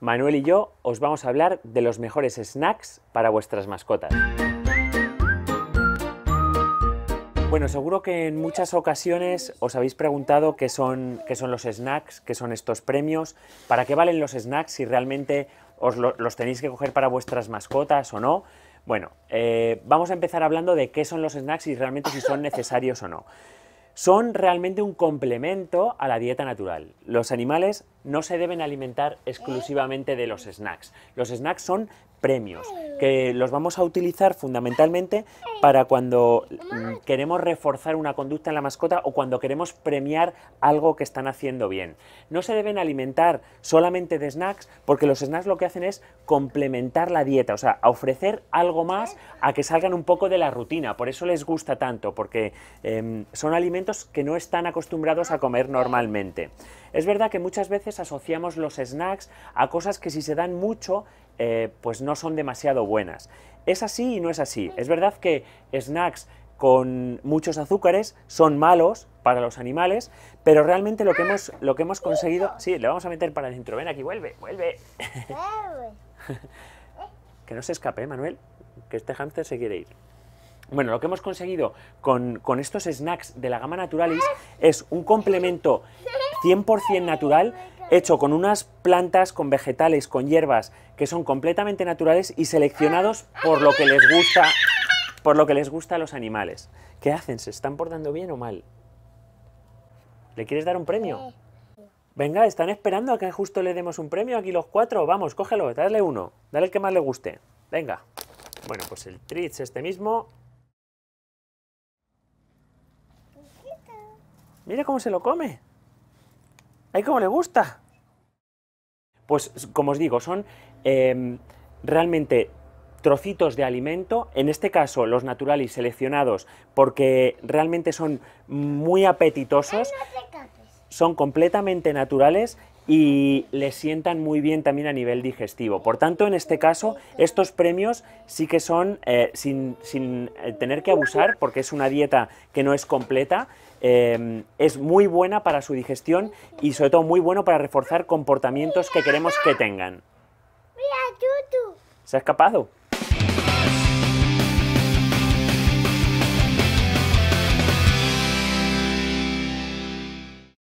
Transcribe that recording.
Manuel y yo os vamos a hablar de los mejores snacks para vuestras mascotas. Bueno, seguro que en muchas ocasiones os habéis preguntado qué son, qué son los snacks, qué son estos premios, para qué valen los snacks, si realmente os los tenéis que coger para vuestras mascotas o no. Bueno, eh, vamos a empezar hablando de qué son los snacks y realmente si son necesarios o no son realmente un complemento a la dieta natural. Los animales no se deben alimentar exclusivamente de los snacks. Los snacks son premios, que los vamos a utilizar fundamentalmente para cuando mm, queremos reforzar una conducta en la mascota o cuando queremos premiar algo que están haciendo bien. No se deben alimentar solamente de snacks porque los snacks lo que hacen es complementar la dieta, o sea, ofrecer algo más a que salgan un poco de la rutina. Por eso les gusta tanto, porque em, son alimentos que no están acostumbrados a comer normalmente. Es verdad que muchas veces asociamos los snacks a cosas que si se dan mucho eh, pues no son demasiado buenas. Es así y no es así. Es verdad que snacks con muchos azúcares son malos para los animales, pero realmente lo que hemos, lo que hemos conseguido... Sí, le vamos a meter para dentro. Ven aquí, vuelve, vuelve. que no se escape, ¿eh, Manuel, que este hámster se quiere ir. Bueno, lo que hemos conseguido con, con estos snacks de la gama Naturalis es un complemento 100% natural hecho con unas plantas, con vegetales, con hierbas que son completamente naturales y seleccionados por lo que les gusta, por lo que les gusta a los animales. ¿Qué hacen? ¿Se están portando bien o mal? ¿Le quieres dar un premio? Venga, están esperando a que justo le demos un premio aquí los cuatro. Vamos, cógelo, dale uno, dale el que más le guste. Venga. Bueno, pues el Tritz este mismo. Mira cómo se lo come. ¡Ay, cómo le gusta! Pues, como os digo, son em, realmente trocitos de alimento, en este caso los naturales seleccionados porque realmente son muy apetitosos, son completamente naturales y le sientan muy bien también a nivel digestivo. Por tanto, en este caso, estos premios sí que son eh, sin, eh, tener que abusar, porque es una dieta que no es completa, eh, es muy buena para su digestión y sobre todo muy bueno para reforzar comportamientos que queremos que tengan. Mira, ¿Se ha escapado?